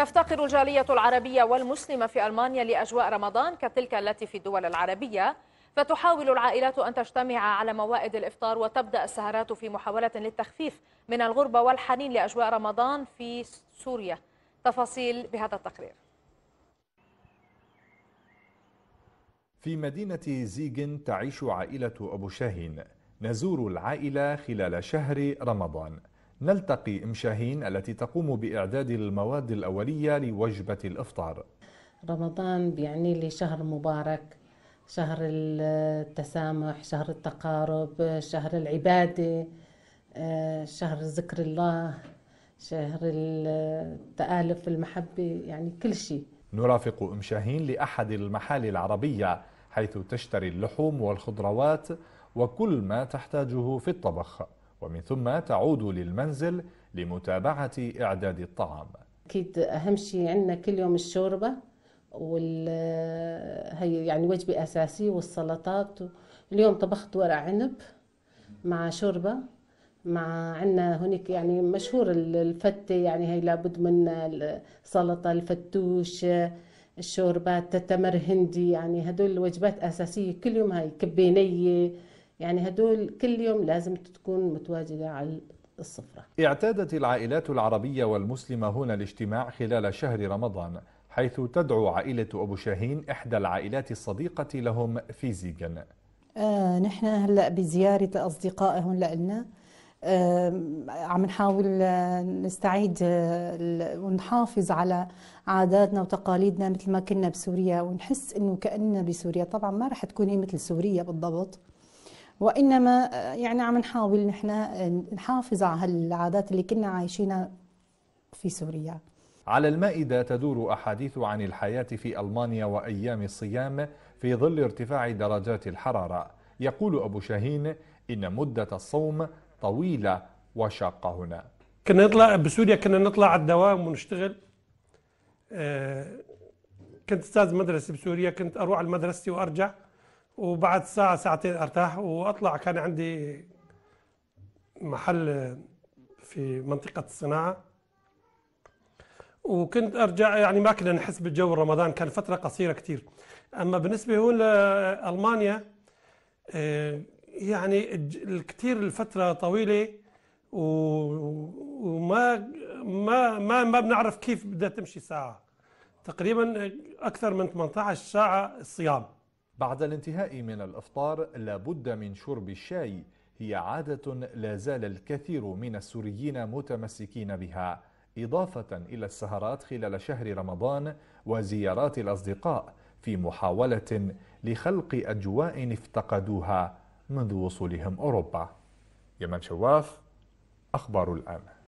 تفتقر الجالية العربية والمسلمة في ألمانيا لأجواء رمضان كتلك التي في الدول العربية فتحاول العائلات أن تجتمع على موائد الإفطار وتبدأ السهرات في محاولة للتخفيف من الغربة والحنين لأجواء رمضان في سوريا تفاصيل بهذا التقرير في مدينة زيجن تعيش عائلة أبو شاهين نزور العائلة خلال شهر رمضان نلتقي ام شاهين التي تقوم باعداد المواد الاوليه لوجبه الافطار. رمضان بيعني لي شهر مبارك، شهر التسامح، شهر التقارب، شهر العباده، آه، شهر ذكر الله، شهر التآلف المحبه، يعني كل شيء. نرافق ام شاهين لاحد المحال العربيه حيث تشتري اللحوم والخضروات وكل ما تحتاجه في الطبخ. ومن ثم تعود للمنزل لمتابعة إعداد الطعام أكيد أهم شيء عندنا كل يوم الشوربة وال هي يعني وجبة أساسية والسلطات اليوم طبخت ورق عنب مع شوربة مع عندنا هناك يعني مشهور الفتة يعني هي لابد من السلطة الفتوش الشوربات التمر هندي يعني هدول الوجبات أساسية كل يوم هاي كبينية يعني هدول كل يوم لازم تكون متواجدة على السفرة اعتادت العائلات العربية والمسلمة هنا الاجتماع خلال شهر رمضان حيث تدعو عائلة أبو شاهين إحدى العائلات الصديقة لهم في زيغن آه نحن هلأ بزيارة أصدقائهم لنا آه عم نحاول آه، نستعيد آه، ونحافظ على عاداتنا وتقاليدنا مثل ما كنا بسوريا ونحس انه كأننا بسوريا طبعا ما رح تكون هي مثل سوريا بالضبط وانما آه، يعني عم نحاول نحن آه، نحافظ على هالعادات اللي كنا عايشينها في سوريا على المائدة تدور أحاديث عن الحياة في ألمانيا وأيام الصيام في ظل ارتفاع درجات الحرارة يقول أبو شاهين إن مدة الصوم طويلة وشاقة هنا كنا نطلع بسوريا كنا نطلع على الدوام ونشتغل آه، كنت أستاذ مدرسة بسوريا كنت أروح على مدرستي وأرجع وبعد ساعة ساعتين أرتاح وأطلع كان عندي محل في منطقة الصناعة وكنت أرجع يعني ما كنا نحس بالجو رمضان كان فترة قصيرة كثير أما بالنسبة هون لألمانيا آه، يعني كثير الفترة طويلة وما ما ما ما بنعرف كيف بدها تمشي ساعة تقريبا أكثر من 18 ساعة الصيام بعد الانتهاء من الافطار لابد من شرب الشاي هي عاده لا زال الكثير من السوريين متمسكين بها اضافه الى السهرات خلال شهر رمضان وزيارات الاصدقاء في محاوله لخلق اجواء افتقدوها منذ وصولهم اوروبا يمن شواف اخبار الان